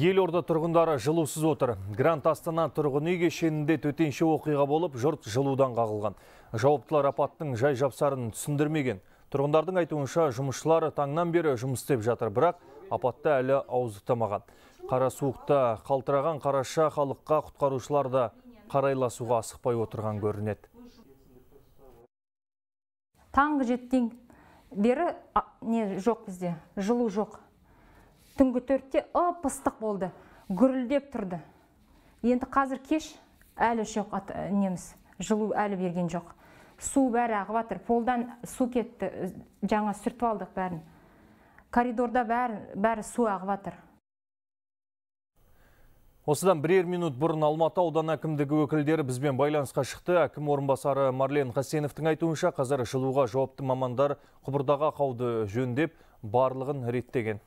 Елорда тұрғындары жылусыз отыр. Грант Астана тұрғын үй кешенінде төтенше оқиға болып, жұрт жылудан қағылған. Жауаптылар апаттың жай жапсарын түсіндірмеген. Тұрғындардың айтуынша жұмысшылар таңнан бері жұмыстеп жатыр, бірақ апатты әлі ауызықтамаған. Қара суықта қалтыраған қараша халыққа құтқарушылар да қарайласуға асықпай отырған көрінеді. Таңғы жеттен бері жоқ бізде, жылу жоқ түнгі төртте ып ыстық болды гүрілдеп тұрды енді қазір кеш әлі жоқ ат, э, неміз жылу әлі берген жоқ су бәрі ағып жатыр полдан су кетті э, жаңа сүртіп алдық бәрін коридорда бәрі, бәрі су ағып жатыр Осыдан бірер минут бұрын Алматы ауданы әкімдігі өкілдері бізбен байланысқа шықты. Әкім орынбасары Марлен хасеновтың айтуынша қазір жылуға жауапты мамандар құбырдағы қауды жөндеп барлығын реттеген.